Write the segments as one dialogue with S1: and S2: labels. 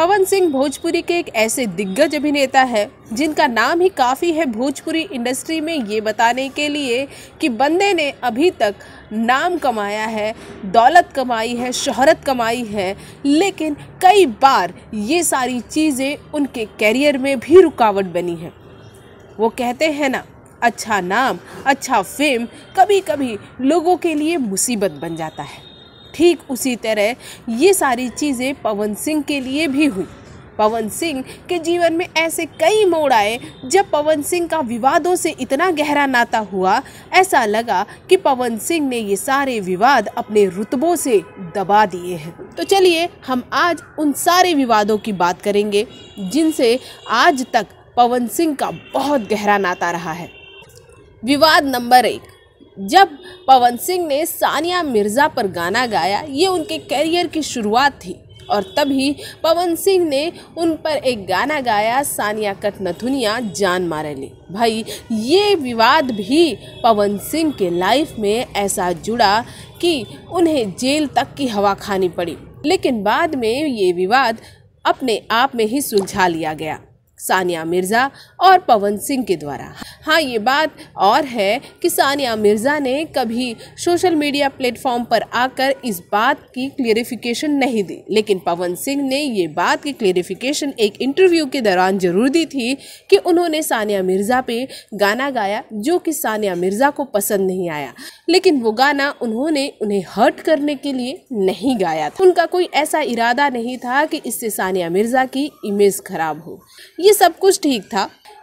S1: पवन सिंह भोजपुरी के एक ऐसे दिग्गज अभिनेता है जिनका नाम ही काफ़ी है भोजपुरी इंडस्ट्री में ये बताने के लिए कि बंदे ने अभी तक नाम कमाया है दौलत कमाई है शहरत कमाई है लेकिन कई बार ये सारी चीज़ें उनके कैरियर में भी रुकावट बनी है वो कहते हैं ना अच्छा नाम अच्छा फेम कभी कभी लोगों के लिए मुसीबत बन जाता है ठीक उसी तरह ये सारी चीज़ें पवन सिंह के लिए भी हुई पवन सिंह के जीवन में ऐसे कई मोड़ आए जब पवन सिंह का विवादों से इतना गहरा नाता हुआ ऐसा लगा कि पवन सिंह ने ये सारे विवाद अपने रुतबों से दबा दिए हैं तो चलिए हम आज उन सारे विवादों की बात करेंगे जिनसे आज तक पवन सिंह का बहुत गहरा नाता रहा है विवाद नंबर एक जब पवन सिंह ने सानिया मिर्ज़ा पर गाना गाया ये उनके करियर की शुरुआत थी और तभी पवन सिंह ने उन पर एक गाना गाया सानिया कट नथुनिया जान मारे ली भाई ये विवाद भी पवन सिंह के लाइफ में ऐसा जुड़ा कि उन्हें जेल तक की हवा खानी पड़ी लेकिन बाद में ये विवाद अपने आप में ही सुलझा लिया गया सानिया मिर्ज़ा और पवन सिंह के द्वारा हाँ ये बात और है कि सानिया मिर्ज़ा ने कभी सोशल मीडिया प्लेटफॉर्म पर आकर इस बात की क्लियरिफिकेशन नहीं दी लेकिन पवन सिंह ने ये बात की क्लियरिफिकेशन एक इंटरव्यू के दौरान ज़रूर दी थी कि उन्होंने सानिया मिर्ज़ा पे गाना गाया जो कि सानिया मिर्ज़ा को पसंद नहीं आया लेकिन वो गाना उन्होंने उन्हें हर्ट करने के लिए नहीं गाया था उनका कोई ऐसा इरादा नहीं था कि इससे सानिया मिर्ज़ा की इमेज खराब हो ये ये सब कुछ ठीक था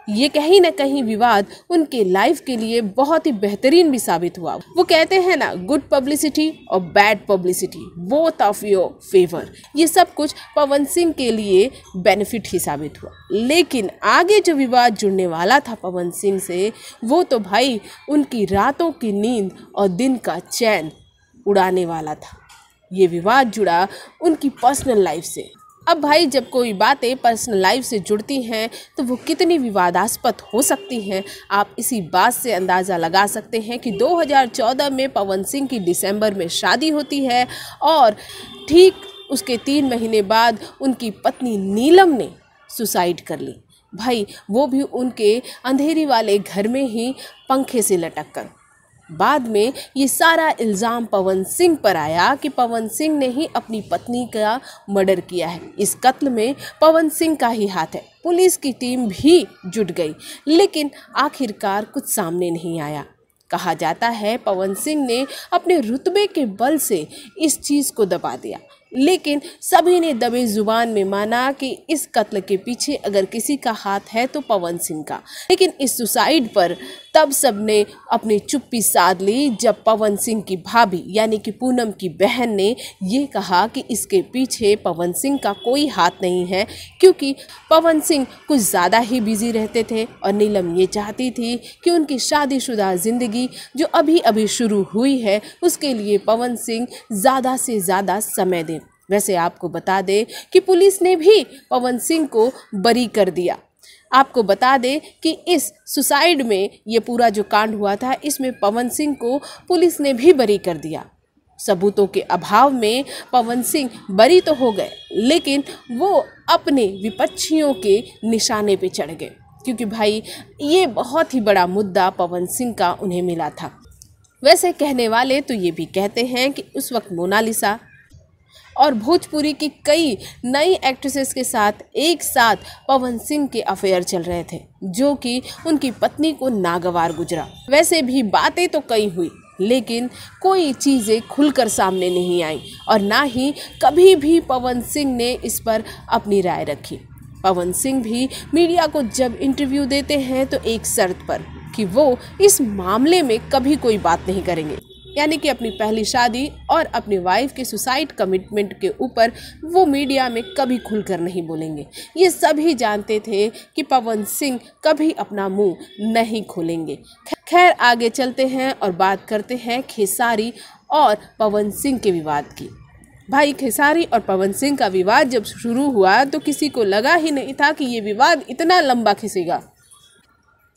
S1: ये कहीं ना कहीं विवाद उनके लाइफ के लिए बहुत ही बेहतरीन भी साबित हुआ वो कहते हैं ना गुड पब्लिसिटी और bad publicity both of your favour ये सब कुछ पवन सिंह के लिए बेनिफिट ही साबित हुआ लेकिन आगे जो विवाद जुड़ने वाला था पवन सिंह से वो तो भाई उनकी रातों की नींद और दिन का चैन उड़ाने वाला था ये विवाद जुड़ा उनकी पर्सनल लाइफ से अब भाई जब कोई बातें पर्सनल लाइफ से जुड़ती हैं तो वो कितनी विवादास्पद हो सकती हैं आप इसी बात से अंदाज़ा लगा सकते हैं कि 2014 में पवन सिंह की दिसंबर में शादी होती है और ठीक उसके तीन महीने बाद उनकी पत्नी नीलम ने सुसाइड कर ली भाई वो भी उनके अंधेरी वाले घर में ही पंखे से लटक कर बाद में ये सारा इल्ज़ाम पवन सिंह पर आया कि पवन सिंह ने ही अपनी पत्नी का मर्डर किया है इस कत्ल में पवन सिंह का ही हाथ है पुलिस की टीम भी जुट गई लेकिन आखिरकार कुछ सामने नहीं आया कहा जाता है पवन सिंह ने अपने रुतबे के बल से इस चीज़ को दबा दिया लेकिन सभी ने दबे ज़ुबान में माना कि इस कत्ल के पीछे अगर किसी का हाथ है तो पवन सिंह का लेकिन इस सुसाइड पर तब सबने अपनी चुप्पी साध ली जब पवन सिंह की भाभी यानी कि पूनम की बहन ने ये कहा कि इसके पीछे पवन सिंह का कोई हाथ नहीं है क्योंकि पवन सिंह कुछ ज़्यादा ही बिजी रहते थे और नीलम ये चाहती थी कि उनकी शादीशुदा ज़िंदगी जो अभी अभी शुरू हुई है उसके लिए पवन सिंह ज़्यादा से ज़्यादा समय दें वैसे आपको बता दें कि पुलिस ने भी पवन सिंह को बरी कर दिया आपको बता दें कि इस सुसाइड में ये पूरा जो कांड हुआ था इसमें पवन सिंह को पुलिस ने भी बरी कर दिया सबूतों के अभाव में पवन सिंह बरी तो हो गए लेकिन वो अपने विपक्षियों के निशाने पे चढ़ गए क्योंकि भाई ये बहुत ही बड़ा मुद्दा पवन सिंह का उन्हें मिला था वैसे कहने वाले तो ये भी कहते हैं कि उस वक्त मोनालिसा और भोजपुरी की कई नई एक्ट्रेसेस के साथ एक साथ पवन सिंह के अफेयर चल रहे थे जो कि उनकी पत्नी को नागवार गुजरा वैसे भी बातें तो कई हुई लेकिन कोई चीज़ें खुलकर सामने नहीं आई और ना ही कभी भी पवन सिंह ने इस पर अपनी राय रखी पवन सिंह भी मीडिया को जब इंटरव्यू देते हैं तो एक शर्त पर कि वो इस मामले में कभी कोई बात नहीं करेंगे यानी कि अपनी पहली शादी और अपनी वाइफ के सुसाइड कमिटमेंट के ऊपर वो मीडिया में कभी खुलकर नहीं बोलेंगे ये सभी जानते थे कि पवन सिंह कभी अपना मुंह नहीं खोलेंगे खैर आगे चलते हैं और बात करते हैं खेसारी और पवन सिंह के विवाद की भाई खेसारी और पवन सिंह का विवाद जब शुरू हुआ तो किसी को लगा ही नहीं था कि ये विवाद इतना लंबा खिसेगा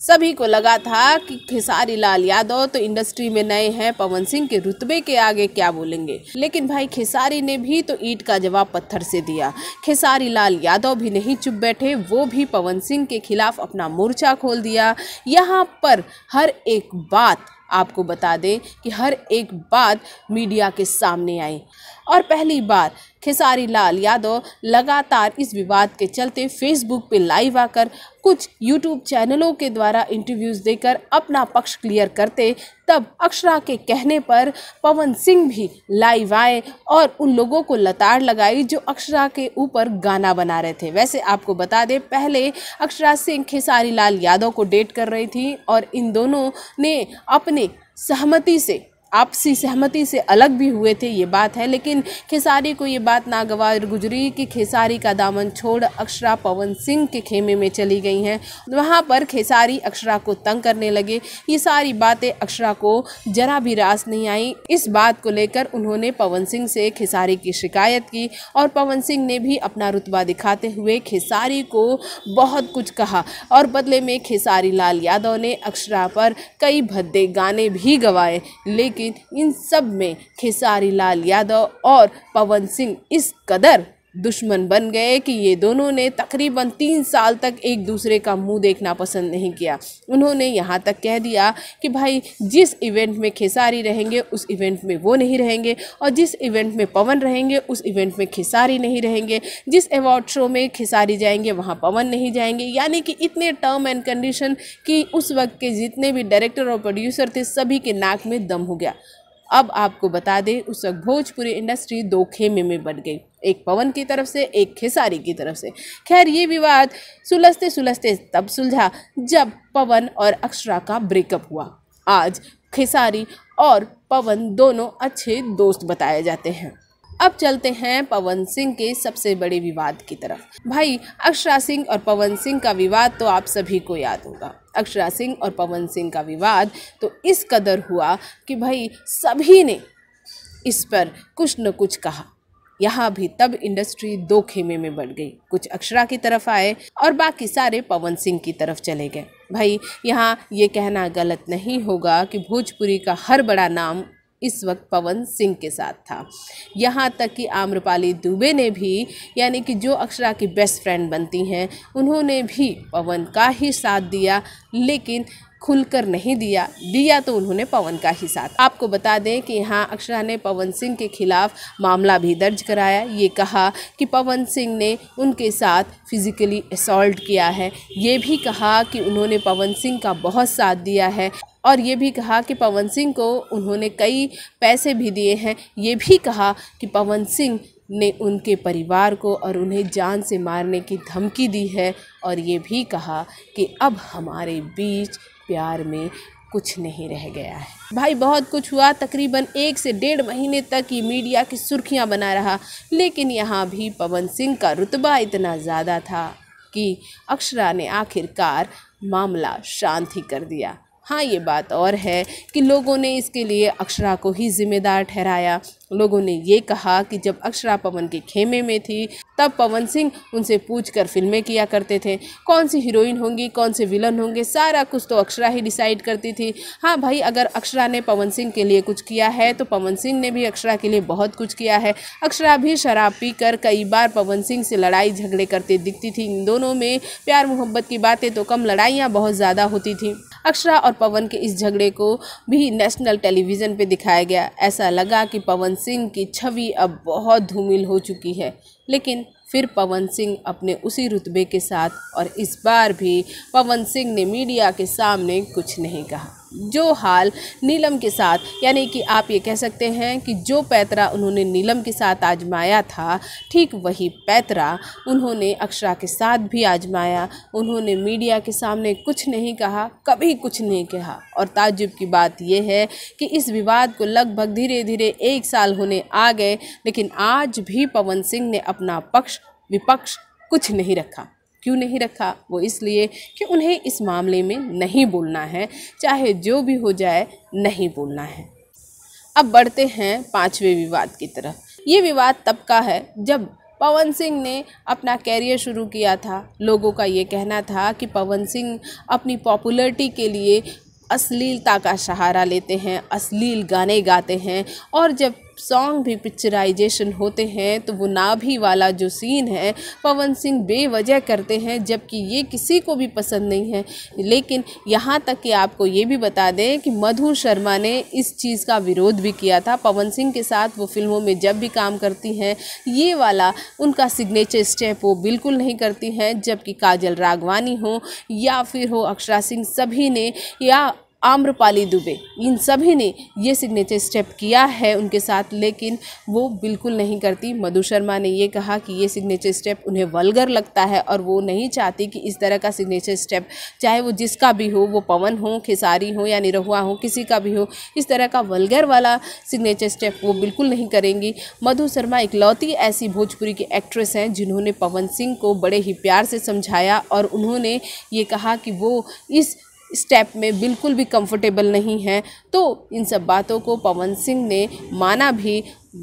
S1: सभी को लगा था कि खेसारी लाल यादव तो इंडस्ट्री में नए हैं पवन सिंह के रुतबे के आगे क्या बोलेंगे लेकिन भाई खेसारी ने भी तो ईट का जवाब पत्थर से दिया खेसारी लाल यादव भी नहीं चुप बैठे वो भी पवन सिंह के खिलाफ अपना मोर्चा खोल दिया यहाँ पर हर एक बात आपको बता दें कि हर एक बात मीडिया के सामने आई और पहली बार खेसारी लाल यादव लगातार इस विवाद के चलते फेसबुक पर लाइव आकर कुछ यूट्यूब चैनलों के द्वारा इंटरव्यूज़ देकर अपना पक्ष क्लियर करते तब अक्षरा के कहने पर पवन सिंह भी लाइव आए और उन लोगों को लताड़ लगाई जो अक्षरा के ऊपर गाना बना रहे थे वैसे आपको बता दें पहले अक्षरा सिंह खेसारी लाल यादव को डेट कर रही थी और इन दोनों ने अपने सहमति से आपसी सहमति से अलग भी हुए थे ये बात है लेकिन खेसारी को ये बात नागवार गुजरी कि खेसारी का दामन छोड़ अक्षरा पवन सिंह के खेमे में चली गई हैं वहाँ पर खेसारी अक्षरा को तंग करने लगे ये सारी बातें अक्षरा को जरा भी रास नहीं आई इस बात को लेकर उन्होंने पवन सिंह से खेसारी की शिकायत की और पवन सिंह ने भी अपना रुतबा दिखाते हुए खेसारी को बहुत कुछ कहा और बदले में खेसारी लाल यादव ने अक्षरा पर कई भद्दे गाने भी गवाए लेकिन लेकिन इन सब में खेसारी लाल यादव और पवन सिंह इस कदर दुश्मन बन गए कि ये दोनों ने तकरीबन तीन साल तक एक दूसरे का मुंह देखना पसंद नहीं किया उन्होंने यहाँ तक कह दिया कि भाई जिस इवेंट में खेसारी रहेंगे उस इवेंट में वो नहीं रहेंगे और जिस इवेंट में पवन रहेंगे उस इवेंट में खेसारी नहीं रहेंगे जिस अवार्ड शो में खेसारी जाएंगे वहाँ पवन नहीं जाएंगे यानी कि इतने टर्म एंड कंडीशन कि उस वक्त के जितने भी डायरेक्टर और प्रोड्यूसर थे सभी के नाक में दम हो गया अब आपको बता दें उस वक्त भोजपुरी इंडस्ट्री दो खेमे में बढ़ गई एक पवन की तरफ से एक खेसारी की तरफ से खैर ये विवाद सुलझते सुलझते तब सुलझा जब पवन और अक्षरा का ब्रेकअप हुआ आज खेसारी और पवन दोनों अच्छे दोस्त बताए जाते हैं अब चलते हैं पवन सिंह के सबसे बड़े विवाद की तरफ भाई अक्षरा सिंह और पवन सिंह का विवाद तो आप सभी को याद होगा अक्षरा सिंह और पवन सिंह का विवाद तो इस कदर हुआ कि भाई सभी ने इस पर कुछ न कुछ कहा यहाँ भी तब इंडस्ट्री दो खेमे में बढ़ गई कुछ अक्षरा की तरफ आए और बाकी सारे पवन सिंह की तरफ चले गए भाई यहाँ ये कहना गलत नहीं होगा कि भोजपुरी का हर बड़ा नाम इस वक्त पवन सिंह के साथ था यहाँ तक कि आम्रपाली दुबे ने भी यानी कि जो अक्षरा की बेस्ट फ्रेंड बनती हैं उन्होंने भी पवन का ही साथ दिया लेकिन खुलकर नहीं दिया दिया तो उन्होंने पवन का ही साथ आपको बता दें कि यहाँ अक्षरा ने पवन सिंह के खिलाफ मामला भी दर्ज कराया ये कहा कि पवन सिंह ने उनके साथ फिजिकली असल्ट किया है ये भी कहा कि उन्होंने पवन सिंह का बहुत साथ दिया है और ये भी कहा कि पवन सिंह को उन्होंने कई पैसे भी दिए हैं ये भी कहा कि पवन सिंह ने उनके परिवार को और उन्हें जान से मारने की धमकी दी है और ये भी कहा कि अब हमारे बीच प्यार में कुछ नहीं रह गया है भाई बहुत कुछ हुआ तकरीबन एक से डेढ़ महीने तक ये मीडिया की सुर्खियां बना रहा लेकिन यहाँ भी पवन सिंह का रुतबा इतना ज़्यादा था कि अक्षरा ने आखिरकार मामला शांत ही कर दिया हाँ ये बात और है कि लोगों ने इसके लिए अक्षरा को ही जिम्मेदार ठहराया लोगों ने ये कहा कि जब अक्षरा पवन के खेमे में थी तब पवन सिंह उनसे पूछकर फिल्में किया करते थे कौन सी हीरोइन होंगी कौन से विलन होंगे सारा कुछ तो अक्षरा ही डिसाइड करती थी हाँ भाई अगर अक्षरा ने पवन सिंह के लिए कुछ किया है तो पवन सिंह ने भी अक्षरा के लिए बहुत कुछ किया है अक्षरा भी शराब कर कई बार पवन सिंह से लड़ाई झगड़े करते दिखती थी इन दोनों में प्यार मोहब्बत की बातें तो कम लड़ाइयाँ बहुत ज़्यादा होती थी अक्षरा और पवन के इस झगड़े को भी नेशनल टेलीविज़न पर दिखाया गया ऐसा लगा कि पवन सिंह की छवि अब बहुत धूमिल हो चुकी है लेकिन फिर पवन सिंह अपने उसी रुतबे के साथ और इस बार भी पवन सिंह ने मीडिया के सामने कुछ नहीं कहा जो हाल नीलम के साथ यानी कि आप ये कह सकते हैं कि जो पैतरा उन्होंने नीलम के साथ आजमाया था ठीक वही पैतरा उन्होंने अक्षरा के साथ भी आजमाया उन्होंने मीडिया के सामने कुछ नहीं कहा कभी कुछ नहीं कहा और ताजुब की बात यह है कि इस विवाद को लगभग धीरे धीरे एक साल होने आ गए लेकिन आज भी पवन सिंह ने अपना पक्ष विपक्ष कुछ नहीं रखा क्यों नहीं रखा वो इसलिए कि उन्हें इस मामले में नहीं बोलना है चाहे जो भी हो जाए नहीं बोलना है अब बढ़ते हैं पांचवें विवाद की तरफ ये विवाद तब का है जब पवन सिंह ने अपना कैरियर शुरू किया था लोगों का ये कहना था कि पवन सिंह अपनी पॉपुलरिटी के लिए अश्लीलता का सहारा लेते हैं अश्लील गाने गाते हैं और जब सॉन्ग भी पिक्चराइजेशन होते हैं तो वो नाभी वाला जो सीन है पवन सिंह बेवजह करते हैं जबकि ये किसी को भी पसंद नहीं है लेकिन यहाँ तक कि आपको ये भी बता दें कि मधु शर्मा ने इस चीज़ का विरोध भी किया था पवन सिंह के साथ वो फिल्मों में जब भी काम करती हैं ये वाला उनका सिग्नेचर स्टेप वो बिल्कुल नहीं करती हैं जबकि काजल रागवानी हो या फिर हो अक्षरा सिंह सभी ने या आम्रपाली दुबे इन सभी ने ये सिग्नेचर स्टेप किया है उनके साथ लेकिन वो बिल्कुल नहीं करती मधु शर्मा ने ये कहा कि ये सिग्नेचर स्टेप उन्हें वलगर लगता है और वो नहीं चाहती कि इस तरह का सिग्नेचर स्टेप चाहे वो जिसका भी हो वो पवन हो खेसारी हो या निरहुआ हो किसी का भी हो इस तरह का वलगर वाला सिग्नेचर स्टेप वो बिल्कुल नहीं करेंगी मधु शर्मा इकलौती ऐसी भोजपुरी की एक्ट्रेस हैं जिन्होंने पवन सिंह को बड़े ही प्यार से समझाया और उन्होंने ये कहा कि वो इस स्टेप में बिल्कुल भी कंफर्टेबल नहीं है तो इन सब बातों को पवन सिंह ने माना भी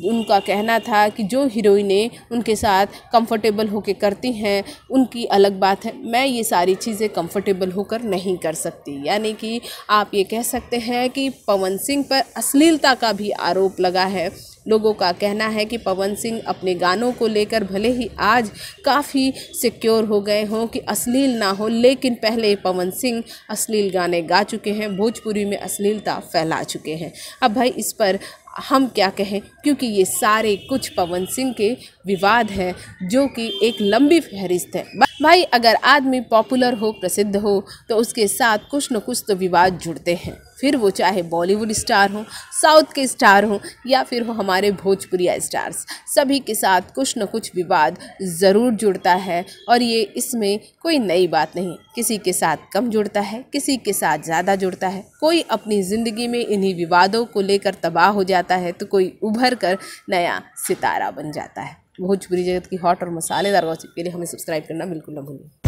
S1: उनका कहना था कि जो हीरोइनें उनके साथ कंफर्टेबल होकर करती हैं उनकी अलग बात है मैं ये सारी चीज़ें कंफर्टेबल होकर नहीं कर सकती यानी कि आप ये कह सकते हैं कि पवन सिंह पर अश्लीलता का भी आरोप लगा है लोगों का कहना है कि पवन सिंह अपने गानों को लेकर भले ही आज काफ़ी सिक्योर हो गए हों कि अश्लील ना हो लेकिन पहले पवन सिंह अश्लील गाने गा चुके हैं भोजपुरी में अश्लीलता फैला चुके हैं अब भाई इस पर हम क्या कहें क्योंकि ये सारे कुछ पवन सिंह के विवाद हैं जो कि एक लंबी फहरिस्त है भाई अगर आदमी पॉपुलर हो प्रसिद्ध हो तो उसके साथ कुछ न कुछ तो विवाद जुड़ते हैं फिर वो चाहे बॉलीवुड स्टार हों साउथ के स्टार हों या फिर हो हमारे भोजपुरिया स्टार्स सभी के साथ कुछ न कुछ विवाद ज़रूर जुड़ता है और ये इसमें कोई नई बात नहीं किसी के साथ कम जुड़ता है किसी के साथ ज़्यादा जुड़ता है कोई अपनी ज़िंदगी में इन्हीं विवादों को लेकर तबाह हो जाता है तो कोई उभर कर नया सितारा बन जाता है भोजपुरी जगत की हॉट और मसालेदार गॉसिप के लिए हमें सब्सक्राइब करना बिल्कुल ना भूलें